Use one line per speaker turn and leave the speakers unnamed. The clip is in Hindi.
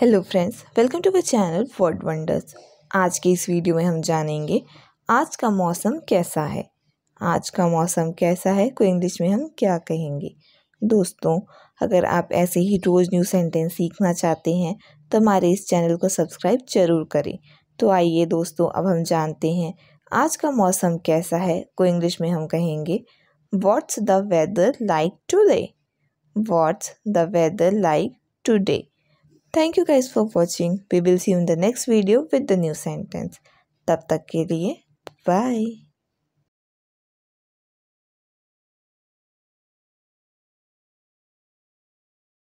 hello friends welcome to my channel Ford wonders आज के इस वीडियो में हम जानेंगे आज का मौसम कैसा है आज का मौसम कैसा है को इंग्लिश में हम क्या कहेंगे दोस्तों अगर आप ऐसे ही रोज़ न्यू सेंटेंस सीखना चाहते हैं तो हमारे इस चैनल को सब्सक्राइब जरूर करें तो आइए दोस्तों अब हम जानते हैं आज का मौसम कैसा है को इंग्लिश में हम कहेंगे what's the weather like today what's the weather like today thank you guys for watching we will see you in the next video with the new sentence तब तक के
लिए बाय